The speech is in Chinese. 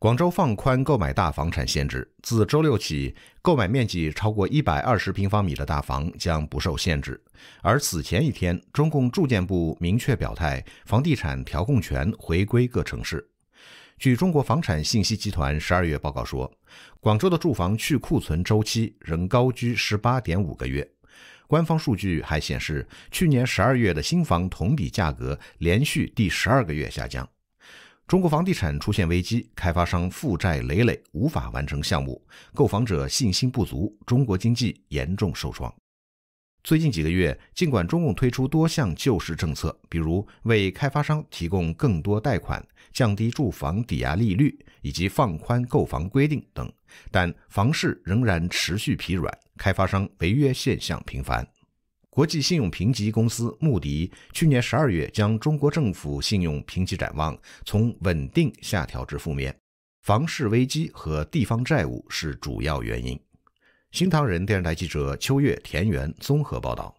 广州放宽购买大房产限制，自周六起，购买面积超过一百二十平方米的大房将不受限制。而此前一天，中共住建部明确表态，房地产调控权回归各城市。据中国房产信息集团十二月报告说，广州的住房去库存周期仍高居十八点五个月。官方数据还显示，去年十二月的新房同比价格连续第十二个月下降。中国房地产出现危机，开发商负债累累，无法完成项目，购房者信心不足，中国经济严重受创。最近几个月，尽管中共推出多项救市政策，比如为开发商提供更多贷款、降低住房抵押利率以及放宽购房规定等，但房市仍然持续疲软，开发商违约现象频繁。国际信用评级公司穆迪去年十二月将中国政府信用评级展望从稳定下调至负面，房市危机和地方债务是主要原因。新唐人电视台记者秋月田园综合报道。